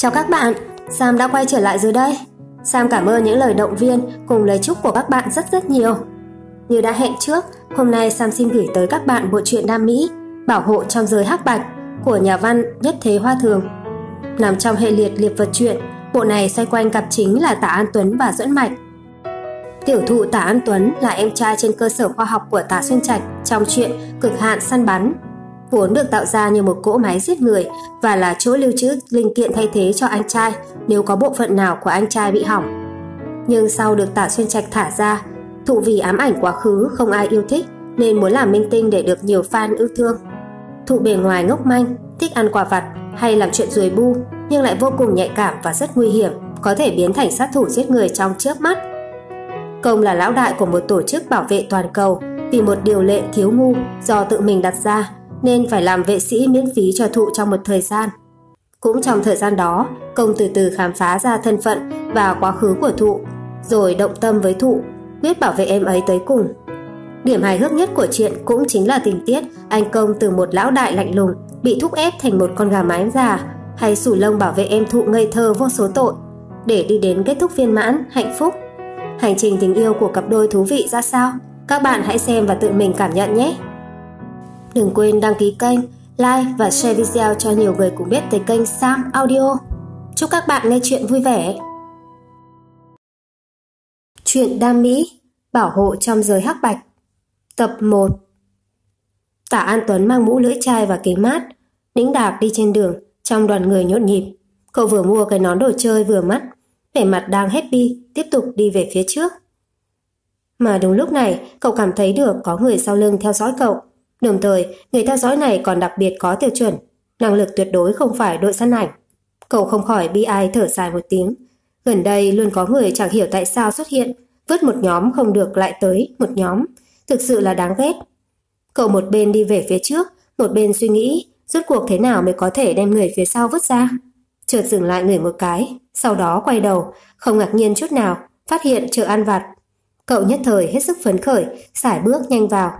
Chào các bạn, Sam đã quay trở lại dưới đây. Sam cảm ơn những lời động viên cùng lời chúc của các bạn rất rất nhiều. Như đã hẹn trước, hôm nay Sam xin gửi tới các bạn bộ truyện Nam Mỹ Bảo hộ trong giới hắc bạch của nhà văn Nhất Thế Hoa Thường. Nằm trong hệ liệt liệt vật truyện, bộ này xoay quanh cặp chính là Tả An Tuấn và Duẫn Mạch. Tiểu thụ Tả An Tuấn là em trai trên cơ sở khoa học của Tả Xuyên Trạch trong truyện Cực hạn săn bắn vốn được tạo ra như một cỗ máy giết người và là chỗ lưu trữ linh kiện thay thế cho anh trai nếu có bộ phận nào của anh trai bị hỏng. Nhưng sau được Tạ Xuyên Trạch thả ra, thụ vì ám ảnh quá khứ không ai yêu thích nên muốn làm minh tinh để được nhiều fan ưu thương. Thụ bề ngoài ngốc manh, thích ăn quả vặt hay làm chuyện rùi bu nhưng lại vô cùng nhạy cảm và rất nguy hiểm, có thể biến thành sát thủ giết người trong chớp mắt. Công là lão đại của một tổ chức bảo vệ toàn cầu vì một điều lệ thiếu ngu do tự mình đặt ra nên phải làm vệ sĩ miễn phí cho thụ trong một thời gian. Cũng trong thời gian đó, công từ từ khám phá ra thân phận và quá khứ của thụ, rồi động tâm với thụ, quyết bảo vệ em ấy tới cùng. Điểm hài hước nhất của chuyện cũng chính là tình tiết anh công từ một lão đại lạnh lùng bị thúc ép thành một con gà mái già, hay sủ lông bảo vệ em thụ ngây thơ vô số tội, để đi đến kết thúc viên mãn, hạnh phúc. Hành trình tình yêu của cặp đôi thú vị ra sao? Các bạn hãy xem và tự mình cảm nhận nhé! Đừng quên đăng ký kênh, like và share video cho nhiều người cùng biết tới kênh Sam Audio. Chúc các bạn nghe chuyện vui vẻ. Chuyện đam mỹ, bảo hộ trong giới hắc bạch. Tập 1 Tả An Tuấn mang mũ lưỡi chai và kính mát, đĩnh đạc đi trên đường, trong đoàn người nhộn nhịp. Cậu vừa mua cái nón đồ chơi vừa mắt, vẻ mặt đang happy, tiếp tục đi về phía trước. Mà đúng lúc này, cậu cảm thấy được có người sau lưng theo dõi cậu. Đồng thời, người theo dõi này còn đặc biệt có tiêu chuẩn, năng lực tuyệt đối không phải đội săn ảnh. Cậu không khỏi bi ai thở dài một tiếng. Gần đây luôn có người chẳng hiểu tại sao xuất hiện, vứt một nhóm không được lại tới một nhóm. Thực sự là đáng ghét. Cậu một bên đi về phía trước, một bên suy nghĩ rốt cuộc thế nào mới có thể đem người phía sau vứt ra. Chợt dừng lại người một cái, sau đó quay đầu, không ngạc nhiên chút nào, phát hiện chợ ăn vặt. Cậu nhất thời hết sức phấn khởi, xải bước nhanh vào.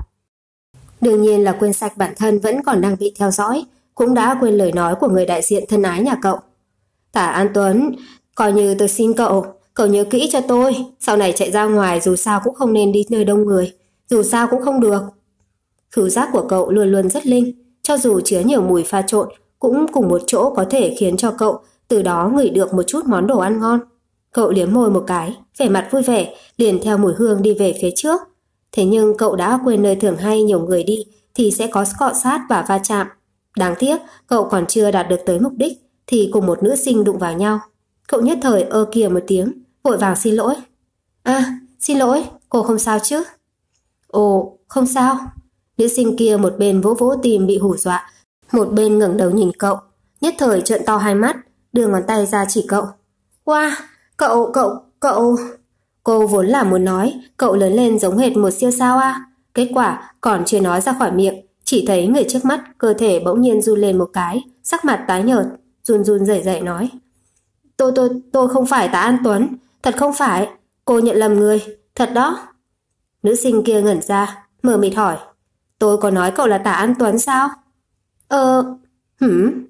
Đương nhiên là quên sạch bản thân vẫn còn đang bị theo dõi, cũng đã quên lời nói của người đại diện thân ái nhà cậu. Tả An Tuấn, coi như tôi xin cậu, cậu nhớ kỹ cho tôi, sau này chạy ra ngoài dù sao cũng không nên đi nơi đông người, dù sao cũng không được. Khử giác của cậu luôn luôn rất linh, cho dù chứa nhiều mùi pha trộn, cũng cùng một chỗ có thể khiến cho cậu từ đó ngửi được một chút món đồ ăn ngon. Cậu liếm môi một cái, vẻ mặt vui vẻ, liền theo mùi hương đi về phía trước. Thế nhưng cậu đã quên nơi thường hay nhiều người đi thì sẽ có cọ sát và va chạm. Đáng tiếc, cậu còn chưa đạt được tới mục đích thì cùng một nữ sinh đụng vào nhau. Cậu nhất thời ơ kìa một tiếng, vội vàng xin lỗi. À, xin lỗi, cô không sao chứ? Ồ, không sao. Nữ sinh kia một bên vỗ vỗ tìm bị hù dọa, một bên ngẩng đầu nhìn cậu, nhất thời trợn to hai mắt, đưa ngón tay ra chỉ cậu. Wow, cậu, cậu, cậu... Cô vốn là muốn nói, cậu lớn lên giống hệt một siêu sao a. À? Kết quả còn chưa nói ra khỏi miệng, chỉ thấy người trước mắt cơ thể bỗng nhiên run lên một cái, sắc mặt tái nhợt, run run rẩy rẩy nói: "Tôi tôi tôi không phải Tạ An Tuấn, thật không phải, cô nhận lầm người, thật đó." Nữ sinh kia ngẩn ra, mở mịt hỏi: "Tôi có nói cậu là Tạ An Tuấn sao?" "Ờ, hửm."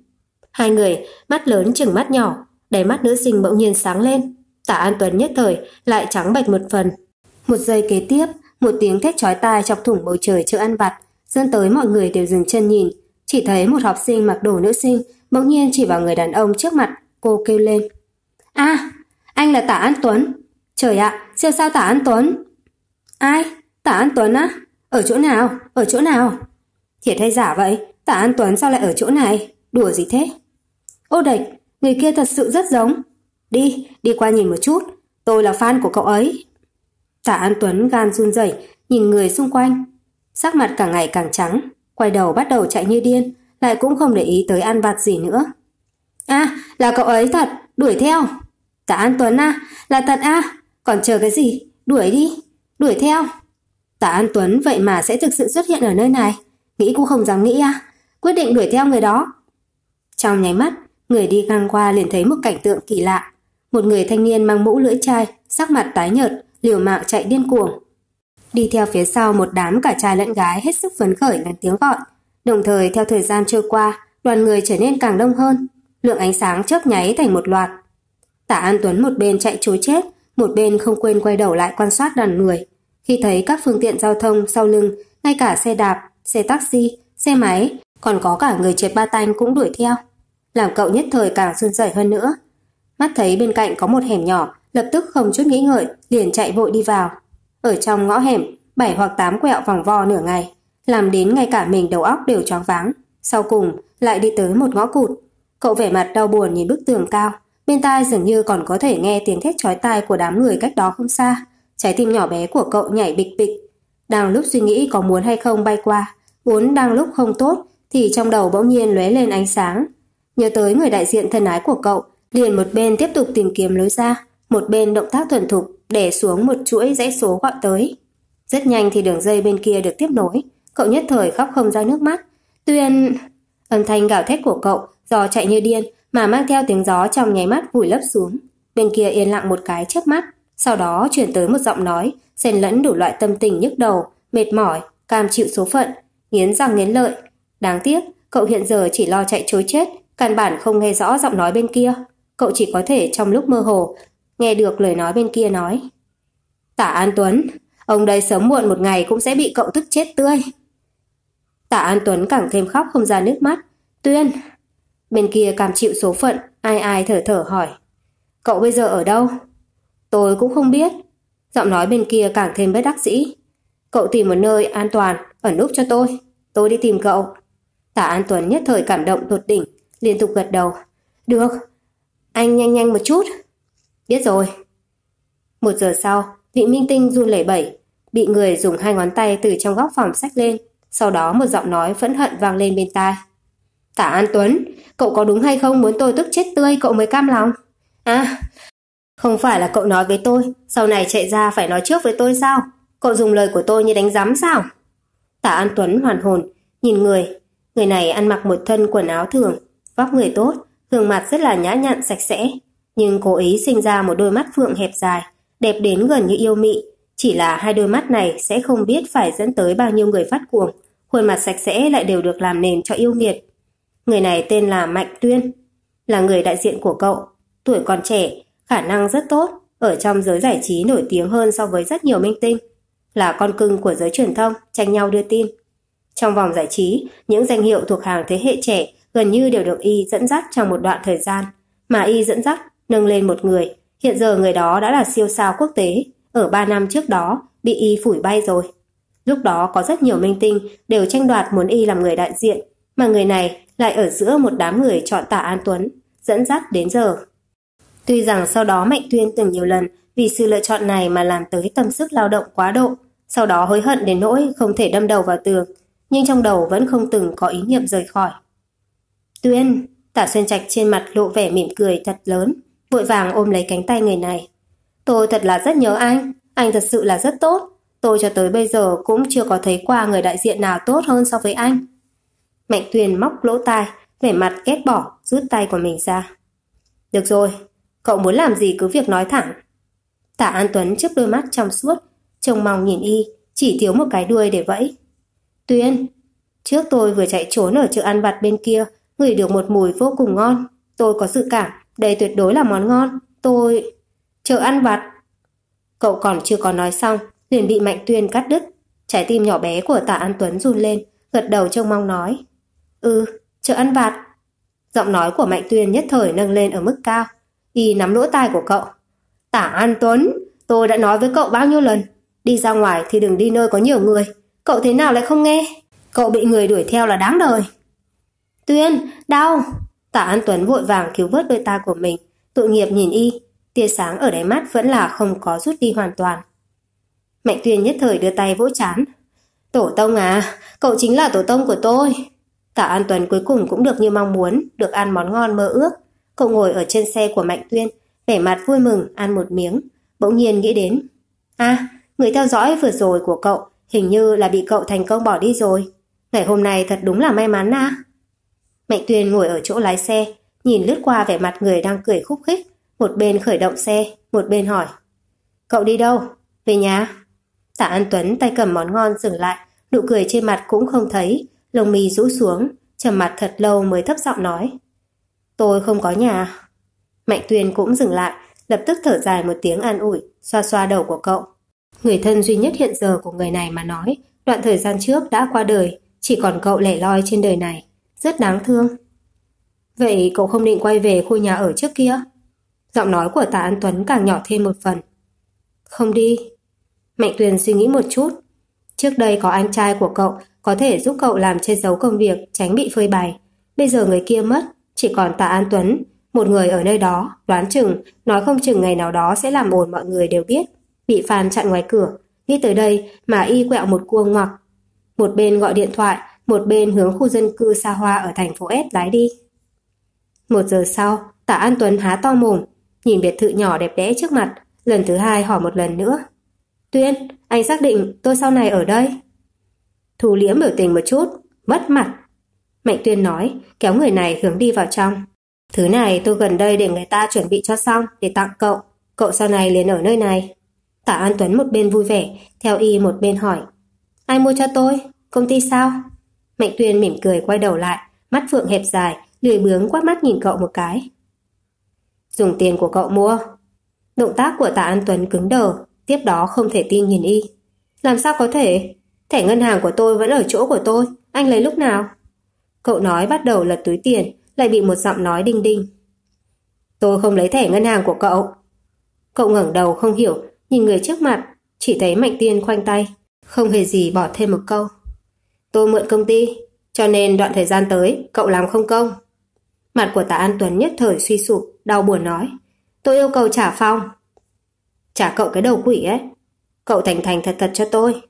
Hai người mắt lớn chừng mắt nhỏ, đáy mắt nữ sinh bỗng nhiên sáng lên, Tả An Tuấn nhất thời lại trắng bạch một phần. Một giây kế tiếp, một tiếng thét chói tai chọc thủng bầu trời chợ ăn vặt, dẫn tới mọi người đều dừng chân nhìn. Chỉ thấy một học sinh mặc đồ nữ sinh bỗng nhiên chỉ vào người đàn ông trước mặt, cô kêu lên. a anh là Tả An Tuấn. Trời ạ, à, siêu sao Tả An Tuấn. Ai? Tả An Tuấn á? Ở chỗ nào? Ở chỗ nào? Thiệt hay giả vậy? Tả An Tuấn sao lại ở chỗ này? Đùa gì thế? Ô địch, người kia thật sự rất giống, Đi, đi qua nhìn một chút, tôi là fan của cậu ấy. Tả An Tuấn gan run rẩy nhìn người xung quanh. Sắc mặt càng ngày càng trắng, quay đầu bắt đầu chạy như điên, lại cũng không để ý tới ăn vặt gì nữa. A, à, là cậu ấy thật, đuổi theo. Tả An Tuấn à, là thật à, còn chờ cái gì, đuổi đi, đuổi theo. Tả An Tuấn vậy mà sẽ thực sự xuất hiện ở nơi này, nghĩ cũng không dám nghĩ à, quyết định đuổi theo người đó. Trong nháy mắt, người đi ngang qua liền thấy một cảnh tượng kỳ lạ. Một người thanh niên mang mũ lưỡi chai, sắc mặt tái nhợt, liều mạng chạy điên cuồng. Đi theo phía sau một đám cả trai lẫn gái hết sức phấn khởi ngắn tiếng gọi. Đồng thời theo thời gian trôi qua, đoàn người trở nên càng đông hơn. Lượng ánh sáng chớp nháy thành một loạt. Tả An Tuấn một bên chạy chối chết, một bên không quên quay đầu lại quan sát đoàn người. Khi thấy các phương tiện giao thông sau lưng, ngay cả xe đạp, xe taxi, xe máy, còn có cả người triệt ba tanh cũng đuổi theo. Làm cậu nhất thời càng run rẩy hơn nữa. Mắt thấy bên cạnh có một hẻm nhỏ, lập tức không chút nghĩ ngợi, liền chạy vội đi vào. Ở trong ngõ hẻm, bảy hoặc tám quẹo vòng vo nửa ngày, làm đến ngay cả mình đầu óc đều choáng váng. Sau cùng, lại đi tới một ngõ cụt. Cậu vẻ mặt đau buồn nhìn bức tường cao, bên tai dường như còn có thể nghe tiếng thét chói tai của đám người cách đó không xa. Trái tim nhỏ bé của cậu nhảy bịch bịch. Đang lúc suy nghĩ có muốn hay không bay qua, vốn đang lúc không tốt thì trong đầu bỗng nhiên lóe lên ánh sáng. Nhớ tới người đại diện thân ái của cậu, Liền một bên tiếp tục tìm kiếm lối ra, một bên động tác thuần thục để xuống một chuỗi dãy số gọi tới. Rất nhanh thì đường dây bên kia được tiếp nối, cậu nhất thời khóc không ra nước mắt. Tuyên... Âm thanh gào thét của cậu, dò chạy như điên, mà mang theo tiếng gió trong nháy mắt vùi lấp xuống. Bên kia yên lặng một cái chớp mắt, sau đó chuyển tới một giọng nói, xen lẫn đủ loại tâm tình nhức đầu, mệt mỏi, cam chịu số phận, nghiến răng nghiến lợi. Đáng tiếc, cậu hiện giờ chỉ lo chạy chối chết, căn bản không nghe rõ giọng nói bên kia cậu chỉ có thể trong lúc mơ hồ nghe được lời nói bên kia nói. Tả An Tuấn, ông đây sớm muộn một ngày cũng sẽ bị cậu tức chết tươi. Tả An Tuấn càng thêm khóc không ra nước mắt. Tuyên, bên kia cảm chịu số phận, ai ai thở thở hỏi. Cậu bây giờ ở đâu? Tôi cũng không biết. Giọng nói bên kia càng thêm bất đắc dĩ. Cậu tìm một nơi an toàn, ẩn núp cho tôi. Tôi đi tìm cậu. Tả An Tuấn nhất thời cảm động tột đỉnh, liên tục gật đầu. Được, anh nhanh nhanh một chút. Biết rồi. Một giờ sau, vị minh tinh run lẩy bẩy, bị người dùng hai ngón tay từ trong góc phòng sách lên. Sau đó một giọng nói phẫn hận vang lên bên tai. Tả An Tuấn, cậu có đúng hay không muốn tôi tức chết tươi cậu mới cam lòng? À, không phải là cậu nói với tôi, sau này chạy ra phải nói trước với tôi sao? Cậu dùng lời của tôi như đánh giám sao? Tả An Tuấn hoàn hồn, nhìn người. Người này ăn mặc một thân quần áo thường, vóc người tốt, gương mặt rất là nhã nhặn sạch sẽ, nhưng cố ý sinh ra một đôi mắt phượng hẹp dài, đẹp đến gần như yêu mị. Chỉ là hai đôi mắt này sẽ không biết phải dẫn tới bao nhiêu người phát cuồng, khuôn mặt sạch sẽ lại đều được làm nền cho yêu nghiệt. Người này tên là Mạnh Tuyên, là người đại diện của cậu, tuổi còn trẻ, khả năng rất tốt, ở trong giới giải trí nổi tiếng hơn so với rất nhiều minh tinh, là con cưng của giới truyền thông, tranh nhau đưa tin. Trong vòng giải trí, những danh hiệu thuộc hàng thế hệ trẻ gần như đều được y dẫn dắt trong một đoạn thời gian, mà y dẫn dắt nâng lên một người, hiện giờ người đó đã là siêu sao quốc tế, ở ba năm trước đó bị y phủi bay rồi. Lúc đó có rất nhiều minh tinh đều tranh đoạt muốn y làm người đại diện, mà người này lại ở giữa một đám người chọn tả An Tuấn, dẫn dắt đến giờ. Tuy rằng sau đó Mạnh Tuyên từng nhiều lần vì sự lựa chọn này mà làm tới tâm sức lao động quá độ, sau đó hối hận đến nỗi không thể đâm đầu vào tường, nhưng trong đầu vẫn không từng có ý niệm rời khỏi. Tuyên, Tạ Xuyên Trạch trên mặt lộ vẻ mỉm cười thật lớn, vội vàng ôm lấy cánh tay người này. Tôi thật là rất nhớ anh, anh thật sự là rất tốt. Tôi cho tới bây giờ cũng chưa có thấy qua người đại diện nào tốt hơn so với anh. Mạnh Tuyền móc lỗ tai, vẻ mặt ghét bỏ, rút tay của mình ra. Được rồi, cậu muốn làm gì cứ việc nói thẳng. Tạ An Tuấn chớp đôi mắt trong suốt, trông mong nhìn y, chỉ thiếu một cái đuôi để vẫy. Tuyên, trước tôi vừa chạy trốn ở chợ ăn vặt bên kia, Ngửi được một mùi vô cùng ngon. Tôi có dự cảm, đây tuyệt đối là món ngon. Tôi... Chờ ăn vặt. Cậu còn chưa có nói xong, liền bị Mạnh Tuyên cắt đứt. Trái tim nhỏ bé của Tạ An Tuấn run lên, gật đầu trông mong nói. Ừ, chờ ăn vặt. Giọng nói của Mạnh Tuyên nhất thời nâng lên ở mức cao. Y nắm lỗ tai của cậu. Tả An Tuấn, tôi đã nói với cậu bao nhiêu lần. Đi ra ngoài thì đừng đi nơi có nhiều người. Cậu thế nào lại không nghe? Cậu bị người đuổi theo là đáng đời. Tuyên, đau! Tạ An Tuấn vội vàng cứu vớt đôi ta của mình, tội nghiệp nhìn y, tia sáng ở đáy mắt vẫn là không có rút đi hoàn toàn. Mạnh Tuyên nhất thời đưa tay vỗ chán. Tổ tông à, cậu chính là tổ tông của tôi. Tạ An Tuấn cuối cùng cũng được như mong muốn, được ăn món ngon mơ ước. Cậu ngồi ở trên xe của Mạnh Tuyên, vẻ mặt vui mừng ăn một miếng, bỗng nhiên nghĩ đến. a à, người theo dõi vừa rồi của cậu hình như là bị cậu thành công bỏ đi rồi. Ngày hôm nay thật đúng là may mắn à. Mạnh Tuyên ngồi ở chỗ lái xe, nhìn lướt qua vẻ mặt người đang cười khúc khích, một bên khởi động xe, một bên hỏi. Cậu đi đâu? Về nhà. Tạ An Tuấn tay cầm món ngon dừng lại, nụ cười trên mặt cũng không thấy, lông mi rũ xuống, trầm mặt thật lâu mới thấp giọng nói. Tôi không có nhà. Mạnh Tuyên cũng dừng lại, lập tức thở dài một tiếng an ủi, xoa xoa đầu của cậu. Người thân duy nhất hiện giờ của người này mà nói, đoạn thời gian trước đã qua đời, chỉ còn cậu lẻ loi trên đời này rất đáng thương. Vậy cậu không định quay về khu nhà ở trước kia? Giọng nói của Tạ An Tuấn càng nhỏ thêm một phần. Không đi. Mạnh Tuyền suy nghĩ một chút. Trước đây có anh trai của cậu có thể giúp cậu làm che giấu công việc tránh bị phơi bày. Bây giờ người kia mất, chỉ còn Tạ An Tuấn, một người ở nơi đó, đoán chừng, nói không chừng ngày nào đó sẽ làm ồn mọi người đều biết. Bị phàn chặn ngoài cửa, đi tới đây mà y quẹo một cua ngoặc. Một bên gọi điện thoại, một bên hướng khu dân cư xa hoa ở thành phố S lái đi. Một giờ sau, tạ An Tuấn há to mồm, nhìn biệt thự nhỏ đẹp đẽ trước mặt, lần thứ hai hỏi một lần nữa. Tuyên, anh xác định tôi sau này ở đây. thủ liễm biểu tình một chút, mất mặt. Mạnh Tuyên nói, kéo người này hướng đi vào trong. Thứ này tôi gần đây để người ta chuẩn bị cho xong để tặng cậu. Cậu sau này liền ở nơi này. Tả An Tuấn một bên vui vẻ, theo y một bên hỏi. Ai mua cho tôi? Công ty sao? Mạnh Tuyên mỉm cười quay đầu lại, mắt phượng hẹp dài, lười bướng quát mắt nhìn cậu một cái. Dùng tiền của cậu mua. Động tác của Tạ An Tuấn cứng đờ, tiếp đó không thể tin nhìn y. Làm sao có thể? Thẻ ngân hàng của tôi vẫn ở chỗ của tôi, anh lấy lúc nào? Cậu nói bắt đầu lật túi tiền, lại bị một giọng nói đinh đinh. Tôi không lấy thẻ ngân hàng của cậu. Cậu ngẩng đầu không hiểu, nhìn người trước mặt, chỉ thấy Mạnh Tiên khoanh tay, không hề gì bỏ thêm một câu. Tôi mượn công ty, cho nên đoạn thời gian tới cậu làm không công. Mặt của tạ An Tuấn nhất thời suy sụp, đau buồn nói. Tôi yêu cầu trả phong Trả cậu cái đầu quỷ ấy. Cậu thành thành thật thật cho tôi.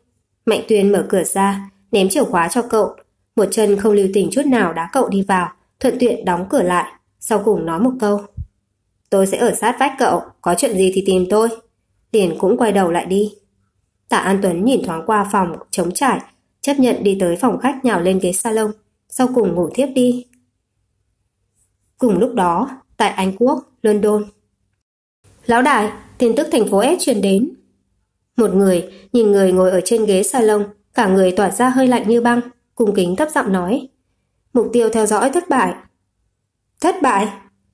Mạnh Tuyên mở cửa ra, ném chìa khóa cho cậu. Một chân không lưu tình chút nào đá cậu đi vào, thuận tiện đóng cửa lại. Sau cùng nói một câu. Tôi sẽ ở sát vách cậu, có chuyện gì thì tìm tôi. Tiền cũng quay đầu lại đi. Tạ An Tuấn nhìn thoáng qua phòng, chống trải, chấp nhận đi tới phòng khách nhào lên ghế salon, sau cùng ngủ thiếp đi. Cùng lúc đó, tại Anh Quốc, London. Lão đại, tin tức thành phố S truyền đến. Một người, nhìn người ngồi ở trên ghế salon, cả người tỏa ra hơi lạnh như băng, cung kính thấp giọng nói. Mục tiêu theo dõi thất bại. Thất bại?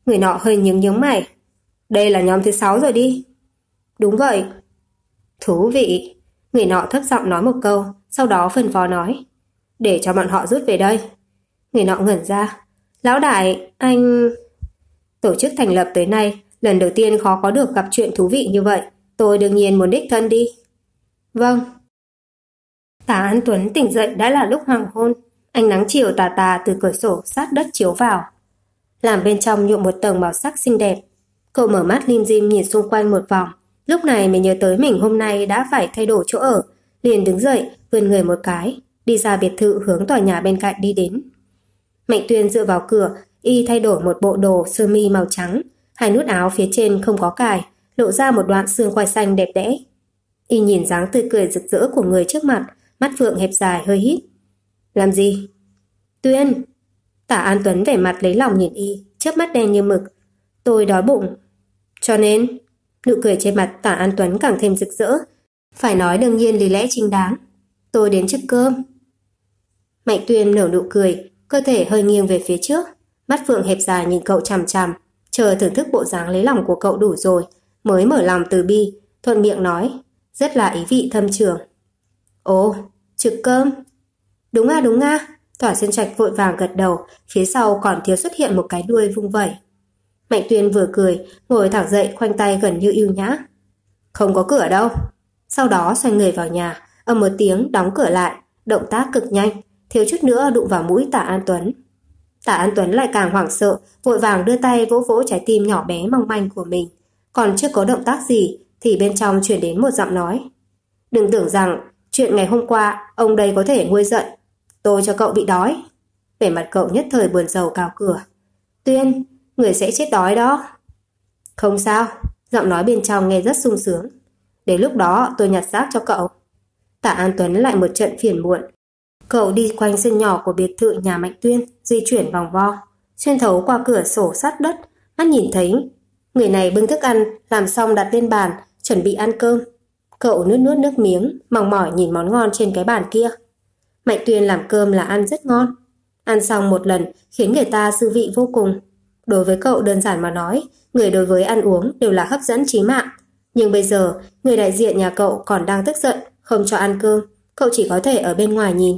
Người nọ hơi nhướng nhướng mày. Đây là nhóm thứ sáu rồi đi. Đúng vậy. Thú vị. Người nọ thấp giọng nói một câu, sau đó phân phó nói Để cho bọn họ rút về đây Người nọ ngẩn ra Lão đại, anh... Tổ chức thành lập tới nay Lần đầu tiên khó có được gặp chuyện thú vị như vậy Tôi đương nhiên muốn đích thân đi Vâng Tả An Tuấn tỉnh dậy đã là lúc hoàng hôn Ánh nắng chiều tà tà từ cửa sổ sát đất chiếu vào Làm bên trong nhuộm một tầng màu sắc xinh đẹp Cậu mở mắt lim dim nhìn xung quanh một vòng Lúc này mới nhớ tới mình hôm nay đã phải thay đổi chỗ ở liền đứng dậy, vươn người một cái, đi ra biệt thự hướng tòa nhà bên cạnh đi đến. Mạnh Tuyên dựa vào cửa, y thay đổi một bộ đồ sơ mi màu trắng, hai nút áo phía trên không có cài, lộ ra một đoạn xương quai xanh đẹp đẽ. Y nhìn dáng tươi cười rực rỡ của người trước mặt, mắt phượng hẹp dài hơi hít. Làm gì? Tuyên! Tả An Tuấn vẻ mặt lấy lòng nhìn y, chớp mắt đen như mực. Tôi đói bụng. Cho nên, nụ cười trên mặt Tả An Tuấn càng thêm rực rỡ, phải nói đương nhiên lý lẽ chính đáng. Tôi đến trước cơm. Mạnh Tuyên nở nụ cười, cơ thể hơi nghiêng về phía trước. Mắt Phượng hẹp dài nhìn cậu chằm chằm, chờ thưởng thức bộ dáng lấy lòng của cậu đủ rồi, mới mở lòng từ bi, thuận miệng nói, rất là ý vị thâm trường. Ồ, trực cơm. Đúng à đúng à, Tỏa Xuyên Trạch vội vàng gật đầu, phía sau còn thiếu xuất hiện một cái đuôi vung vẩy. Mạnh Tuyên vừa cười, ngồi thẳng dậy khoanh tay gần như yêu nhã. Không có cửa đâu, sau đó xoay người vào nhà, ầm một tiếng đóng cửa lại, động tác cực nhanh, thiếu chút nữa đụng vào mũi Tạ An Tuấn. Tạ An Tuấn lại càng hoảng sợ, vội vàng đưa tay vỗ vỗ trái tim nhỏ bé mong manh của mình. Còn chưa có động tác gì, thì bên trong truyền đến một giọng nói. Đừng tưởng rằng, chuyện ngày hôm qua, ông đây có thể nguôi giận. Tôi cho cậu bị đói. Vẻ mặt cậu nhất thời buồn rầu cào cửa. Tuyên, người sẽ chết đói đó. Không sao, giọng nói bên trong nghe rất sung sướng. Đến lúc đó tôi nhặt xác cho cậu. Tạ An Tuấn lại một trận phiền muộn. Cậu đi quanh sân nhỏ của biệt thự nhà Mạnh Tuyên, di chuyển vòng vo, xuyên thấu qua cửa sổ sát đất, mắt nhìn thấy. Người này bưng thức ăn, làm xong đặt lên bàn, chuẩn bị ăn cơm. Cậu nuốt nuốt nước miếng, mỏng mỏi nhìn món ngon trên cái bàn kia. Mạnh Tuyên làm cơm là ăn rất ngon. Ăn xong một lần khiến người ta dư vị vô cùng. Đối với cậu đơn giản mà nói, người đối với ăn uống đều là hấp dẫn chí mạng. Nhưng bây giờ, người đại diện nhà cậu còn đang tức giận, không cho ăn cơm, cậu chỉ có thể ở bên ngoài nhìn.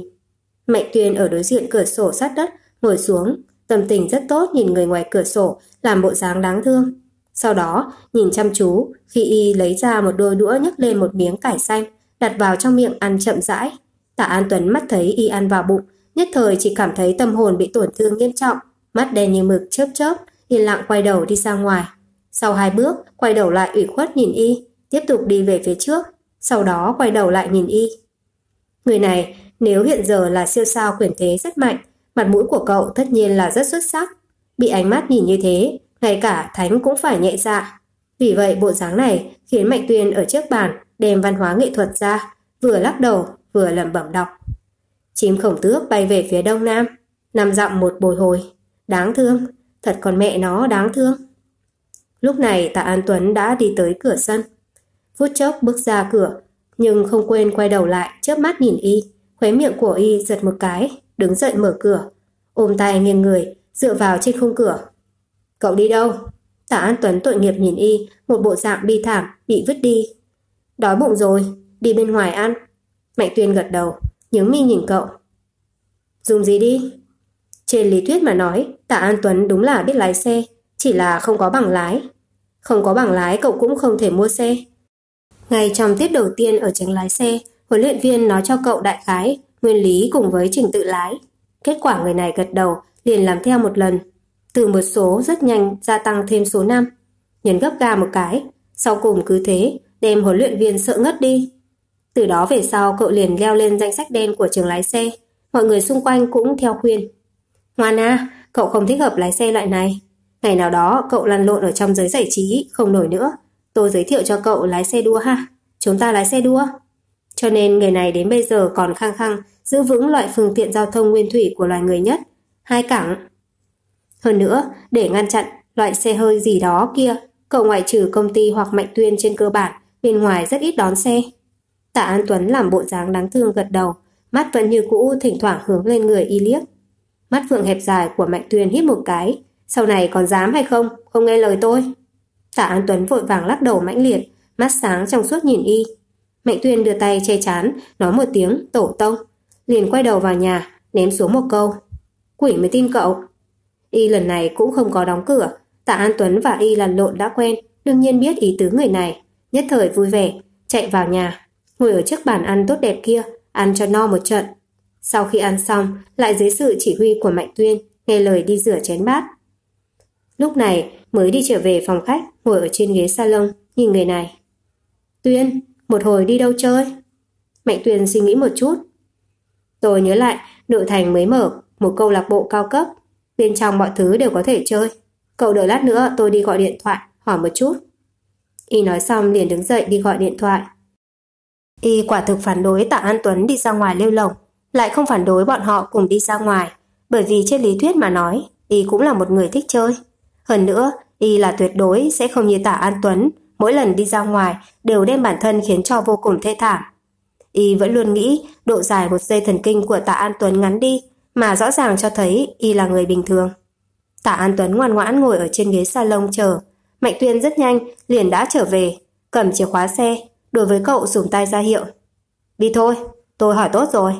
Mạnh Tuyên ở đối diện cửa sổ sát đất, ngồi xuống, tâm tình rất tốt nhìn người ngoài cửa sổ, làm bộ dáng đáng thương. Sau đó, nhìn chăm chú, khi y lấy ra một đôi đũa nhấc lên một miếng cải xanh, đặt vào trong miệng ăn chậm rãi. Tạ An Tuấn mắt thấy y ăn vào bụng, nhất thời chỉ cảm thấy tâm hồn bị tổn thương nghiêm trọng, mắt đen như mực chớp chớp, yên lặng quay đầu đi ra ngoài. Sau hai bước, quay đầu lại ủy khuất nhìn y, tiếp tục đi về phía trước, sau đó quay đầu lại nhìn y. Người này, nếu hiện giờ là siêu sao quyền thế rất mạnh, mặt mũi của cậu tất nhiên là rất xuất sắc. Bị ánh mắt nhìn như thế, ngay cả Thánh cũng phải nhẹ dạ. Vì vậy bộ dáng này khiến Mạnh Tuyên ở trước bàn đem văn hóa nghệ thuật ra, vừa lắc đầu vừa lẩm bẩm đọc. Chim khổng tước bay về phía đông nam, nằm dặm một bồi hồi. Đáng thương, thật còn mẹ nó đáng thương. Lúc này tạ An Tuấn đã đi tới cửa sân. Phút chốc bước ra cửa, nhưng không quên quay đầu lại, chớp mắt nhìn y, khóe miệng của y giật một cái, đứng dậy mở cửa, ôm tay nghiêng người, dựa vào trên khung cửa. Cậu đi đâu? Tạ An Tuấn tội nghiệp nhìn y, một bộ dạng bi thảm, bị vứt đi. Đói bụng rồi, đi bên ngoài ăn. Mạnh Tuyên gật đầu, nhướng mi nhìn cậu. Dùng gì đi? Trên lý thuyết mà nói, Tạ An Tuấn đúng là biết lái xe, chỉ là không có bằng lái. Không có bảng lái cậu cũng không thể mua xe. Ngay trong tiết đầu tiên ở trường lái xe, huấn luyện viên nói cho cậu đại khái, nguyên lý cùng với trình tự lái. Kết quả người này gật đầu, liền làm theo một lần. Từ một số rất nhanh gia tăng thêm số 5. Nhấn gấp ga một cái, sau cùng cứ thế, đem huấn luyện viên sợ ngất đi. Từ đó về sau cậu liền leo lên danh sách đen của trường lái xe. Mọi người xung quanh cũng theo khuyên. Ngoan à, cậu không thích hợp lái xe loại này, Ngày nào đó cậu lăn lộn ở trong giới giải trí, không nổi nữa. Tôi giới thiệu cho cậu lái xe đua ha. Chúng ta lái xe đua. Cho nên người này đến bây giờ còn khăng khăng giữ vững loại phương tiện giao thông nguyên thủy của loài người nhất, hai cảng Hơn nữa, để ngăn chặn loại xe hơi gì đó kia, cậu ngoại trừ công ty hoặc mạnh tuyên trên cơ bản, bên ngoài rất ít đón xe. Tạ An Tuấn làm bộ dáng đáng thương gật đầu, mắt vẫn như cũ thỉnh thoảng hướng lên người y liếc. Mắt phượng hẹp dài của Mạnh tuyên hít một cái, sau này còn dám hay không, không nghe lời tôi. Tạ An Tuấn vội vàng lắc đầu mãnh liệt, mắt sáng trong suốt nhìn y. Mạnh Tuyên đưa tay che chán, nói một tiếng tổ tông. Liền quay đầu vào nhà, ném xuống một câu. Quỷ mới tin cậu. Y lần này cũng không có đóng cửa. Tạ An Tuấn và Y lần lộn đã quen, đương nhiên biết ý tứ người này. Nhất thời vui vẻ, chạy vào nhà. Ngồi ở trước bàn ăn tốt đẹp kia, ăn cho no một trận. Sau khi ăn xong, lại dưới sự chỉ huy của Mạnh Tuyên, nghe lời đi rửa chén bát, Lúc này mới đi trở về phòng khách, ngồi ở trên ghế salon, nhìn người này. Tuyên, một hồi đi đâu chơi? Mạnh Tuyền suy nghĩ một chút. Tôi nhớ lại, nội thành mới mở, một câu lạc bộ cao cấp. Bên trong mọi thứ đều có thể chơi. Cậu đợi lát nữa tôi đi gọi điện thoại, hỏi một chút. Y nói xong liền đứng dậy đi gọi điện thoại. Y quả thực phản đối Tạ An Tuấn đi ra ngoài lêu lồng, lại không phản đối bọn họ cùng đi ra ngoài, bởi vì trên lý thuyết mà nói, Y cũng là một người thích chơi. Hơn nữa, y là tuyệt đối sẽ không như tả An Tuấn, mỗi lần đi ra ngoài đều đem bản thân khiến cho vô cùng thê thảm. Y vẫn luôn nghĩ độ dài một dây thần kinh của tả An Tuấn ngắn đi, mà rõ ràng cho thấy Y là người bình thường. tả An Tuấn ngoan ngoãn ngồi ở trên ghế salon chờ. Mạnh Tuyên rất nhanh, liền đã trở về, cầm chìa khóa xe, đối với cậu dùng tay ra hiệu. Đi thôi, tôi hỏi tốt rồi.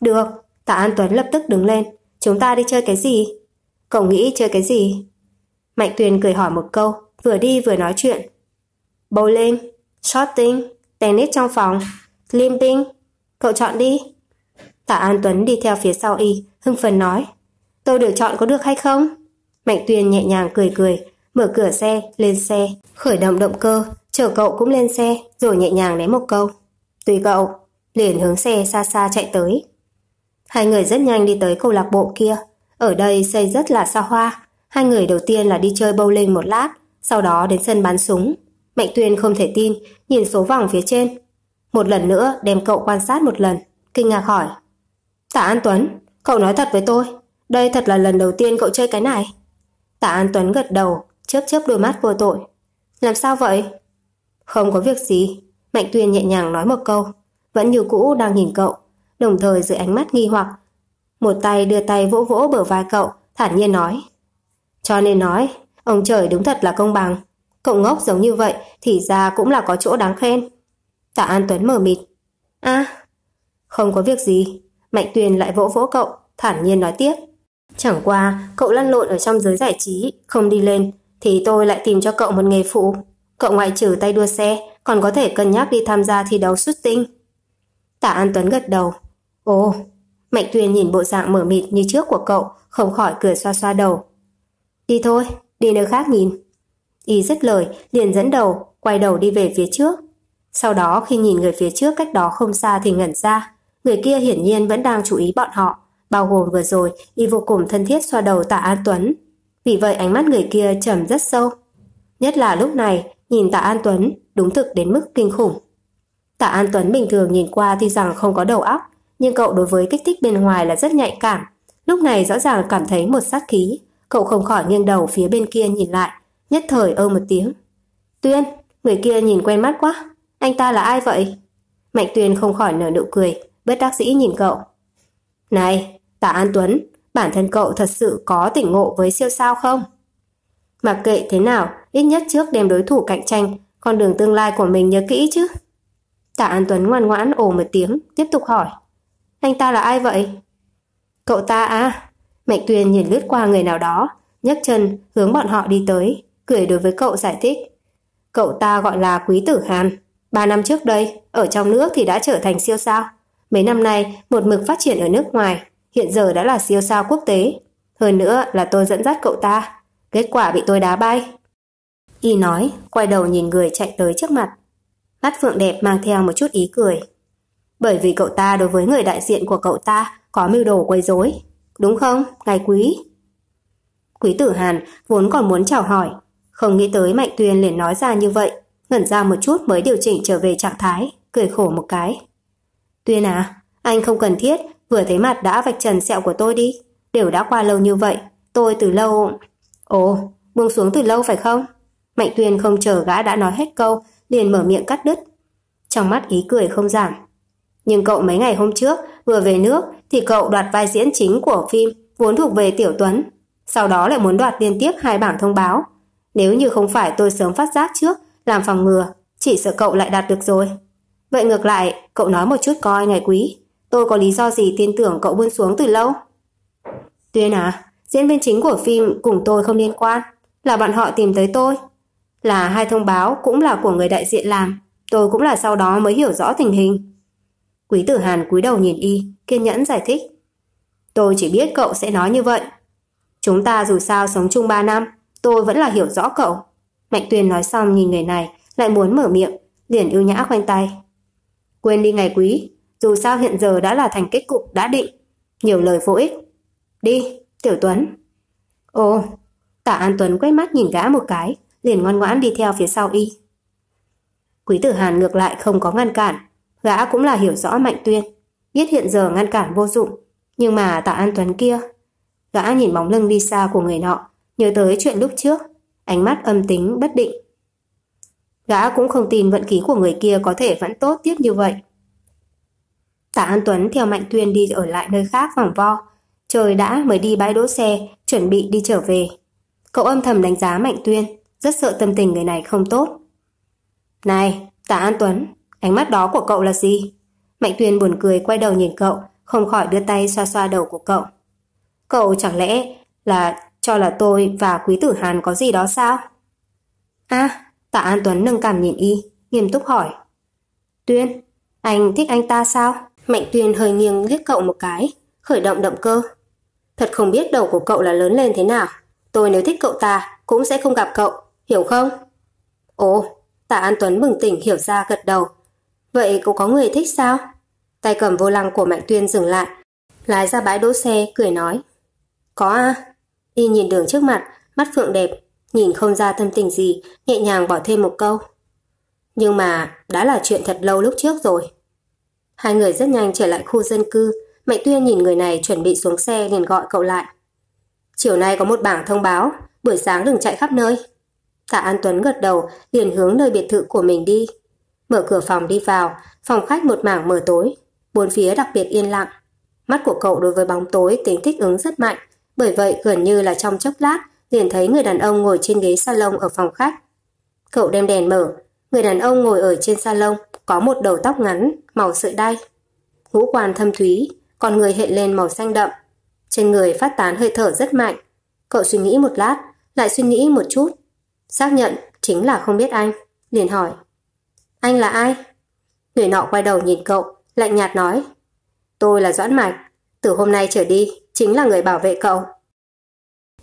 Được, tả An Tuấn lập tức đứng lên. Chúng ta đi chơi cái gì? Cậu nghĩ chơi cái gì? Mạnh Tuyền cười hỏi một câu, vừa đi vừa nói chuyện. Bowling, shotting, tennis trong phòng, limping, cậu chọn đi. Tả An Tuấn đi theo phía sau y, hưng phấn nói. Tôi được chọn có được hay không? Mạnh Tuyền nhẹ nhàng cười cười, mở cửa xe, lên xe, khởi động động cơ, chở cậu cũng lên xe, rồi nhẹ nhàng ném một câu. Tùy cậu, liền hướng xe xa xa chạy tới. Hai người rất nhanh đi tới câu lạc bộ kia. Ở đây xây rất là xa hoa, Hai người đầu tiên là đi chơi bowling một lát, sau đó đến sân bắn súng. Mạnh Tuyên không thể tin, nhìn số vòng phía trên. Một lần nữa đem cậu quan sát một lần, kinh ngạc hỏi. Tạ An Tuấn, cậu nói thật với tôi, đây thật là lần đầu tiên cậu chơi cái này. Tạ An Tuấn gật đầu, chớp chớp đôi mắt vô tội. Làm sao vậy? Không có việc gì, Mạnh Tuyên nhẹ nhàng nói một câu, vẫn như cũ đang nhìn cậu, đồng thời dưới ánh mắt nghi hoặc. Một tay đưa tay vỗ vỗ bờ vai cậu, thản nhiên nói. Cho nên nói, ông trời đúng thật là công bằng. Cậu ngốc giống như vậy thì ra cũng là có chỗ đáng khen. Tạ An Tuấn mở mịt. a à, không có việc gì. Mạnh Tuyền lại vỗ vỗ cậu, thản nhiên nói tiếp. Chẳng qua, cậu lăn lộn ở trong giới giải trí, không đi lên, thì tôi lại tìm cho cậu một nghề phụ. Cậu ngoại trừ tay đua xe, còn có thể cân nhắc đi tham gia thi đấu xuất tinh. Tạ An Tuấn gật đầu. Ồ, Mạnh Tuyền nhìn bộ dạng mở mịt như trước của cậu, không khỏi cười xoa xoa đầu, Đi thôi, đi nơi khác nhìn. Y dứt lời, liền dẫn đầu, quay đầu đi về phía trước. Sau đó khi nhìn người phía trước cách đó không xa thì ngẩn ra. Người kia hiển nhiên vẫn đang chú ý bọn họ, bao gồm vừa rồi y vô cùng thân thiết xoa đầu tạ An Tuấn. Vì vậy ánh mắt người kia trầm rất sâu. Nhất là lúc này, nhìn tạ An Tuấn đúng thực đến mức kinh khủng. Tạ An Tuấn bình thường nhìn qua thì rằng không có đầu óc, nhưng cậu đối với kích thích bên ngoài là rất nhạy cảm. Lúc này rõ ràng cảm thấy một sát khí Cậu không khỏi nghiêng đầu phía bên kia nhìn lại, nhất thời ơ một tiếng. Tuyên, người kia nhìn quen mắt quá, anh ta là ai vậy? Mạnh Tuyên không khỏi nở nụ cười, bất đắc dĩ nhìn cậu. Này, Tả An Tuấn, bản thân cậu thật sự có tỉnh ngộ với siêu sao không? Mặc kệ thế nào, ít nhất trước đem đối thủ cạnh tranh, con đường tương lai của mình nhớ kỹ chứ. tạ An Tuấn ngoan ngoãn ồ một tiếng, tiếp tục hỏi. Anh ta là ai vậy? Cậu ta à, Mạnh Tuyền nhìn lướt qua người nào đó, nhấc chân hướng bọn họ đi tới, cười đối với cậu giải thích. Cậu ta gọi là Quý Tử Hàn. Ba năm trước đây, ở trong nước thì đã trở thành siêu sao. Mấy năm nay, một mực phát triển ở nước ngoài, hiện giờ đã là siêu sao quốc tế. Hơn nữa là tôi dẫn dắt cậu ta, kết quả bị tôi đá bay. Y nói, quay đầu nhìn người chạy tới trước mặt. Mắt Phượng Đẹp mang theo một chút ý cười. Bởi vì cậu ta đối với người đại diện của cậu ta có mưu đồ quấy rối, đúng không, ngài quý? Quý tử Hàn vốn còn muốn chào hỏi, không nghĩ tới Mạnh Tuyền liền nói ra như vậy, ngẩn ra một chút mới điều chỉnh trở về trạng thái, cười khổ một cái. Tuyên à, anh không cần thiết, vừa thấy mặt đã vạch trần sẹo của tôi đi, đều đã qua lâu như vậy, tôi từ lâu... Ồ, buông xuống từ lâu phải không? Mạnh Tuyền không chờ gã đã nói hết câu, liền mở miệng cắt đứt. Trong mắt ý cười không giảm, nhưng cậu mấy ngày hôm trước vừa về nước thì cậu đoạt vai diễn chính của phim vốn thuộc về Tiểu Tuấn. Sau đó lại muốn đoạt liên tiếp hai bảng thông báo. Nếu như không phải tôi sớm phát giác trước, làm phòng ngừa, chỉ sợ cậu lại đạt được rồi. Vậy ngược lại, cậu nói một chút coi ngày quý. Tôi có lý do gì tin tưởng cậu buông xuống từ lâu? Tuyên à, diễn viên chính của phim cùng tôi không liên quan. Là bạn họ tìm tới tôi. Là hai thông báo cũng là của người đại diện làm. Tôi cũng là sau đó mới hiểu rõ tình hình. Quý tử Hàn cúi đầu nhìn y, kiên nhẫn giải thích. Tôi chỉ biết cậu sẽ nói như vậy. Chúng ta dù sao sống chung 3 năm, tôi vẫn là hiểu rõ cậu. Mạnh Tuyền nói xong nhìn người này, lại muốn mở miệng, liền ưu nhã khoanh tay. Quên đi ngày quý, dù sao hiện giờ đã là thành kết cục đã định. Nhiều lời vô ích. Đi, Tiểu Tuấn. Ồ, tả An Tuấn quay mắt nhìn gã một cái, liền ngoan ngoãn đi theo phía sau y. Quý tử Hàn ngược lại không có ngăn cản, Gã cũng là hiểu rõ Mạnh Tuyên, biết hiện giờ ngăn cản vô dụng, nhưng mà Tạ An Tuấn kia... Gã nhìn bóng lưng đi xa của người nọ, nhớ tới chuyện lúc trước, ánh mắt âm tính, bất định. Gã cũng không tin vận khí của người kia có thể vẫn tốt tiếp như vậy. Tạ An Tuấn theo Mạnh Tuyên đi ở lại nơi khác vòng vo. Trời đã mới đi bãi đỗ xe, chuẩn bị đi trở về. Cậu âm thầm đánh giá Mạnh Tuyên, rất sợ tâm tình người này không tốt. Này, Tạ An Tuấn, Ánh mắt đó của cậu là gì? Mạnh Tuyền buồn cười quay đầu nhìn cậu, không khỏi đưa tay xoa xoa đầu của cậu. Cậu chẳng lẽ là cho là tôi và quý tử Hàn có gì đó sao? À, tạ An Tuấn nâng cảm nhìn y, nghiêm túc hỏi. Tuyên, anh thích anh ta sao? Mạnh Tuyên hơi nghiêng liếc cậu một cái, khởi động động cơ. Thật không biết đầu của cậu là lớn lên thế nào. Tôi nếu thích cậu ta, cũng sẽ không gặp cậu, hiểu không? Ồ, tạ An Tuấn bừng tỉnh hiểu ra gật đầu, Vậy cô có người thích sao? Tay cầm vô lăng của Mạnh Tuyên dừng lại, lái ra bãi đỗ xe, cười nói. Có à? Y nhìn đường trước mặt, mắt phượng đẹp, nhìn không ra tâm tình gì, nhẹ nhàng bỏ thêm một câu. Nhưng mà đã là chuyện thật lâu lúc trước rồi. Hai người rất nhanh trở lại khu dân cư, Mạnh Tuyên nhìn người này chuẩn bị xuống xe liền gọi cậu lại. Chiều nay có một bảng thông báo, buổi sáng đừng chạy khắp nơi. Tạ An Tuấn gật đầu, liền hướng nơi biệt thự của mình đi. Mở cửa phòng đi vào, phòng khách một mảng mờ tối, bốn phía đặc biệt yên lặng. Mắt của cậu đối với bóng tối tính thích ứng rất mạnh, bởi vậy gần như là trong chốc lát liền thấy người đàn ông ngồi trên ghế salon ở phòng khách. Cậu đem đèn mở, người đàn ông ngồi ở trên salon có một đầu tóc ngắn, màu sợi đay. Ngũ quan thâm thúy, con người hiện lên màu xanh đậm. Trên người phát tán hơi thở rất mạnh. Cậu suy nghĩ một lát, lại suy nghĩ một chút. Xác nhận chính là không biết anh, liền hỏi. Anh là ai? Người nọ quay đầu nhìn cậu, lạnh nhạt nói. Tôi là Doãn Mạch, từ hôm nay trở đi chính là người bảo vệ cậu.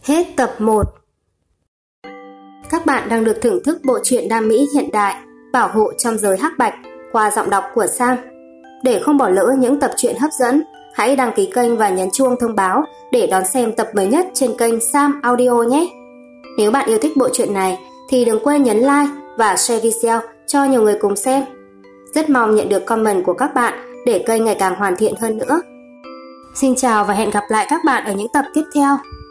Hết tập 1 Các bạn đang được thưởng thức bộ truyện đam mỹ hiện đại Bảo hộ trong giới hắc bạch qua giọng đọc của Sam. Để không bỏ lỡ những tập truyện hấp dẫn, hãy đăng ký kênh và nhấn chuông thông báo để đón xem tập mới nhất trên kênh Sam Audio nhé. Nếu bạn yêu thích bộ truyện này thì đừng quên nhấn like và share video cho nhiều người cùng xem. Rất mong nhận được comment của các bạn để kênh ngày càng hoàn thiện hơn nữa. Xin chào và hẹn gặp lại các bạn ở những tập tiếp theo.